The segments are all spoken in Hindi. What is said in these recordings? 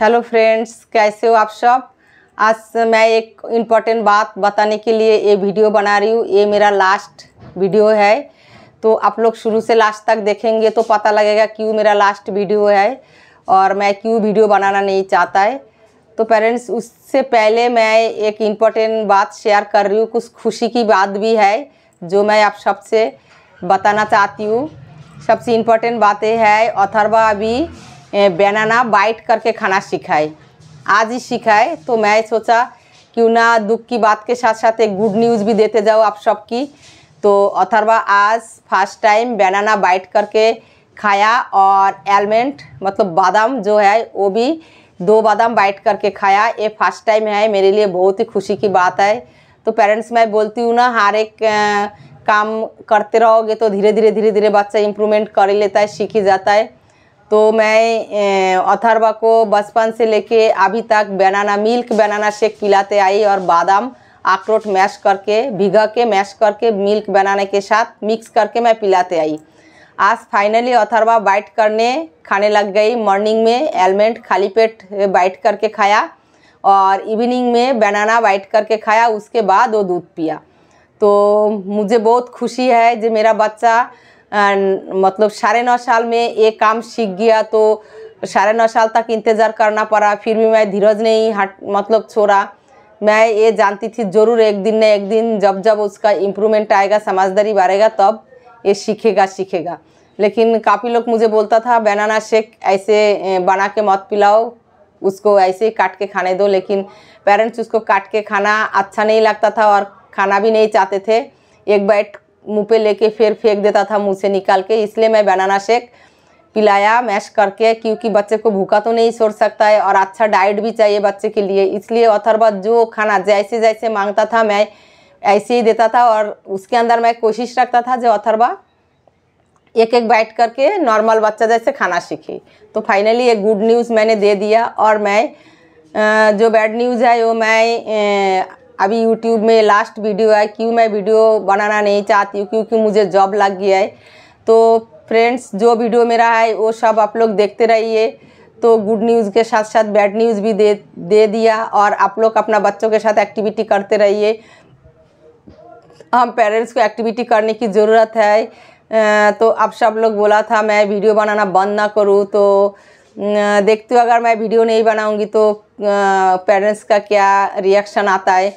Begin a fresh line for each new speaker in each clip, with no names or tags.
हेलो फ्रेंड्स कैसे हो आप सब आज मैं एक इम्पॉर्टेंट बात बताने के लिए ये वीडियो बना रही हूँ ये मेरा लास्ट वीडियो है तो आप लोग शुरू से लास्ट तक देखेंगे तो पता लगेगा क्यों मेरा लास्ट वीडियो है और मैं क्यों वीडियो बनाना नहीं चाहता है तो पेरेंट्स उससे पहले मैं एक इम्पॉर्टेंट बात शेयर कर रही हूँ कुछ खुशी की बात भी है जो मैं आप सबसे बताना चाहती हूँ सबसे इम्पॉर्टेंट बातें है अथर्वा अभी बनाना बाइट करके खाना सिखाए आज ही सिखाए तो मैं सोचा क्यों ना दुख की बात के साथ साथ एक गुड न्यूज़ भी देते जाओ आप सबकी तो अथरवा आज फर्स्ट टाइम बनाना बाइट करके खाया और एलमेंट मतलब बादाम जो है वो भी दो बादाम बाइट करके खाया ये फर्स्ट टाइम है मेरे लिए बहुत ही खुशी की बात है तो पेरेंट्स मैं बोलती हूँ ना हर एक काम करते रहोगे तो धीरे धीरे धीरे धीरे बच्चा इम्प्रूवमेंट कर लेता है सीख ही जाता है तो मैं अथर्वा को बचपन से लेके अभी तक बनाना मिल्क बनाना शेक पिलाते आई और बादाम अखरोट मैश करके भिगा के मैश करके मिल्क बनाने के साथ मिक्स करके मैं पिलाते आई आज फाइनली अथर्वा बाइट करने खाने लग गई मॉर्निंग में एलमेंट खाली पेट बाइट करके खाया और इवनिंग में बनाना बाइट करके खाया उसके बाद वो दूध पिया तो मुझे बहुत खुशी है जो मेरा बच्चा मतलब साढ़े नौ साल में ये काम सीख गया तो साढ़े नौ साल तक इंतज़ार करना पड़ा फिर भी मैं धीरज नहीं हट मतलब छोड़ा मैं ये जानती थी ज़रूर एक दिन न एक दिन जब जब उसका इम्प्रूवमेंट आएगा समझदारी बढ़ेगा तब ये सीखेगा सीखेगा लेकिन काफ़ी लोग मुझे बोलता था बनाना शेक ऐसे बना के मत पिलाओ उसको ऐसे ही काट के खाने दो लेकिन पेरेंट्स उसको काट के खाना अच्छा नहीं लगता था और खाना भी नहीं चाहते थे एक बैट मुँह पे लेके फिर फेंक देता था मुँह से निकाल के इसलिए मैं बनाना शेक पिलाया मैश करके क्योंकि बच्चे को भूखा तो नहीं छोड़ सकता है और अच्छा डाइट भी चाहिए बच्चे के लिए इसलिए अथर्वा जो खाना जैसे जैसे मांगता था मैं ऐसे ही देता था और उसके अंदर मैं कोशिश रखता था जो अथर्वा एक एक बैठ करके नॉर्मल बच्चा जैसे खाना सीखे तो फाइनली एक गुड न्यूज़ मैंने दे दिया और मैं जो बैड न्यूज़ है वो मैं अभी यूट्यूब में लास्ट वीडियो है क्यों मैं वीडियो बनाना नहीं चाहती हूँ क्योंकि मुझे जॉब लग गया है तो फ्रेंड्स जो वीडियो मेरा है वो सब आप लोग देखते रहिए तो गुड न्यूज़ के साथ साथ बैड न्यूज़ भी दे दे दिया और आप लोग अपना बच्चों के साथ एक्टिविटी करते रहिए हम पेरेंट्स को एक्टिविटी करने की ज़रूरत है तो आप सब लोग बोला था मैं वीडियो बनाना बंद ना करूँ तो देखती हूँ अगर मैं वीडियो नहीं बनाऊँगी तो पेरेंट्स का क्या रिएक्शन आता है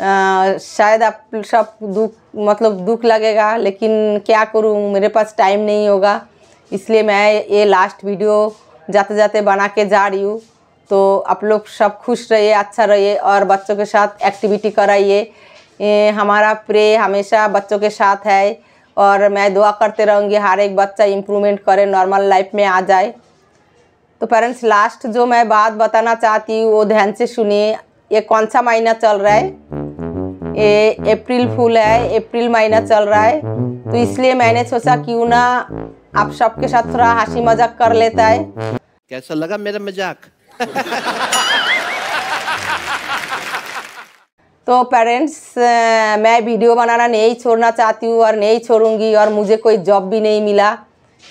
आ, शायद आप सब दुख मतलब दुख लगेगा लेकिन क्या करूँ मेरे पास टाइम नहीं होगा इसलिए मैं ये लास्ट वीडियो जाते जाते बना के जा रही हूँ तो आप लोग सब खुश रहिए अच्छा रहिए और बच्चों के साथ एक्टिविटी कराइए हमारा प्रे हमेशा बच्चों के साथ है और मैं दुआ करते रहूँगी हर एक बच्चा इम्प्रूवमेंट करे नॉर्मल लाइफ में आ जाए तो पेरेंट्स लास्ट जो मैं बात बताना चाहती हूँ वो ध्यान से सुनिए ये कौन सा महीना चल रहा है ये अप्रैल फूल है अप्रैल महीना चल रहा है तो इसलिए मैंने सोचा क्यों ना आप सबके साथ थोड़ा हंसी मजाक कर लेता है कैसा लगा मेरा मजाक तो पेरेंट्स मैं वीडियो बनाना नहीं छोड़ना चाहती हूँ और नहीं छोड़ूंगी और मुझे कोई जॉब भी नहीं मिला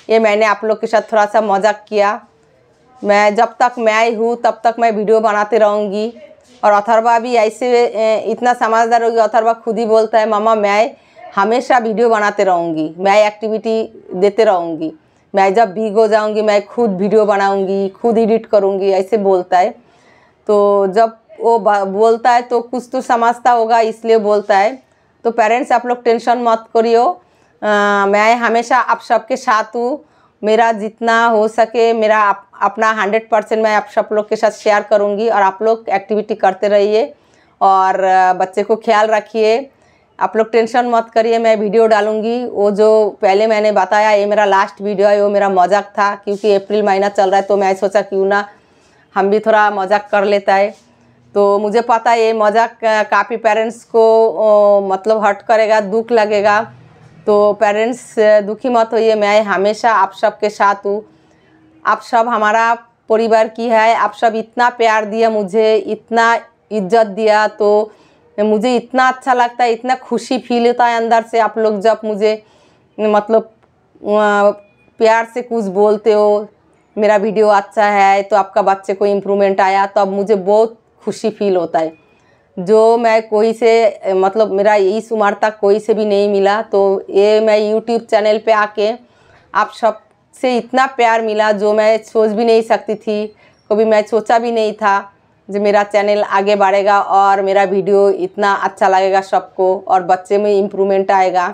ये मैंने आप लोग के साथ थोड़ा सा मजाक किया मैं जब तक मैं हूँ तब तक मैं वीडियो बनाते रहूँगी और अथरवा भी ऐसे इतना समझदार होगी अथरबा खुद ही बोलता है मामा मैं हमेशा वीडियो बनाते रहूँगी मैं एक्टिविटी देते रहूँगी मैं जब बीग हो जाऊँगी मैं खुद वीडियो बनाऊँगी खुद एडिट करूँगी ऐसे बोलता है तो जब वो बोलता है तो कुछ तो समझता होगा इसलिए बोलता है तो पेरेंट्स आप लोग टेंशन मत करियो मैं हमेशा आप सबके साथ हूँ मेरा जितना हो सके मेरा आप, अपना हंड्रेड परसेंट मैं आप सब लोग के साथ शेयर करूँगी और आप लोग एक्टिविटी करते रहिए और बच्चे को ख्याल रखिए आप लोग टेंशन मत करिए मैं वीडियो डालूंगी वो जो पहले मैंने बताया ये मेरा लास्ट वीडियो है वो मेरा मजाक था क्योंकि अप्रैल महीना चल रहा है तो मैं सोचा क्यों ना हम भी थोड़ा मजाक कर लेता है तो मुझे पता है ये मजाक काफ़ी पेरेंट्स को ओ, मतलब हर्ट करेगा दुख लगेगा तो पेरेंट्स दुखी मत होइए मैं हमेशा आप सब के साथ हूँ आप सब हमारा परिवार की है आप सब इतना प्यार दिया मुझे इतना इज्जत दिया तो मुझे इतना अच्छा लगता है इतना खुशी फील होता है अंदर से आप लोग जब मुझे मतलब प्यार से कुछ बोलते हो मेरा वीडियो अच्छा है तो आपका बच्चे को इम्प्रूवमेंट आया तो अब मुझे बहुत खुशी फील होता है जो मैं कोई से मतलब मेरा इस उम्र तक कोई से भी नहीं मिला तो ये मैं यूट्यूब चैनल पे आके आप सब से इतना प्यार मिला जो मैं सोच भी नहीं सकती थी कभी मैं सोचा भी नहीं था जो मेरा चैनल आगे बढ़ेगा और मेरा वीडियो इतना अच्छा लगेगा सबको और बच्चे में इम्प्रूवमेंट आएगा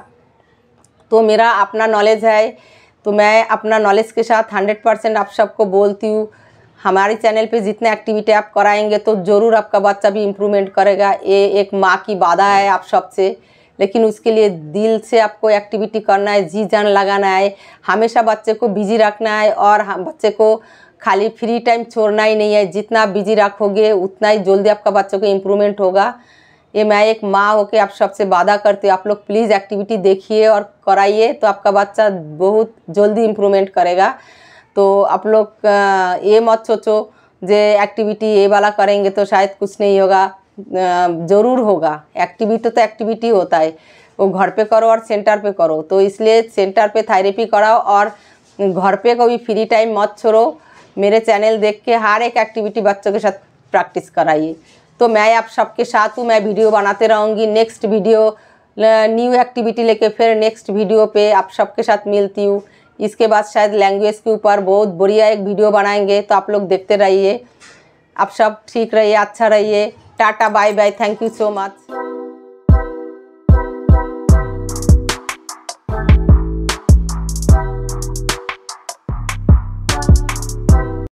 तो मेरा अपना नॉलेज है तो मैं अपना नॉलेज के साथ हंड्रेड परसेंट आप सबको बोलती हूँ हमारे चैनल पे जितने एक्टिविटी आप कराएंगे तो ज़रूर आपका बच्चा भी इम्प्रूवमेंट करेगा ये एक माँ की बाधा है आप सबसे लेकिन उसके लिए दिल से आपको एक्टिविटी करना है जी जान लगाना है हमेशा बच्चे को बिजी रखना है और हम बच्चे को खाली फ्री टाइम छोड़ना ही नहीं है जितना बिजी रखोगे उतना ही जल्दी आपका बच्चों को इम्प्रूवमेंट होगा ये मैं एक माँ होकर आप सबसे वादा करती हूँ आप लोग प्लीज़ एक्टिविटी देखिए और कराइए तो आपका बच्चा बहुत जल्दी इम्प्रूवमेंट करेगा तो आप लोग ये मत सोचो जे एक्टिविटी ये वाला करेंगे तो शायद कुछ नहीं होगा ज़रूर होगा एक्टिविटी तो एक्टिविटी तो होता है वो घर पे करो और सेंटर पे करो तो इसलिए सेंटर पे थेरेपी कराओ और घर पे कभी फ्री टाइम मत छोड़ो मेरे चैनल देख के हर एक एक्टिविटी बच्चों के साथ प्रैक्टिस कराइए तो मैं आप सबके साथ हूँ मैं वीडियो बनाते रहूँगी नेक्स्ट वीडियो न्यू एक्टिविटी लेके फिर नेक्स्ट वीडियो पे आप सबके साथ मिलती हूँ इसके बाद शायद लैंग्वेज के ऊपर बहुत बढ़िया एक वीडियो बनाएंगे तो आप लोग देखते रहिए आप सब ठीक रहिए अच्छा रहिए tata bye bye thank you so much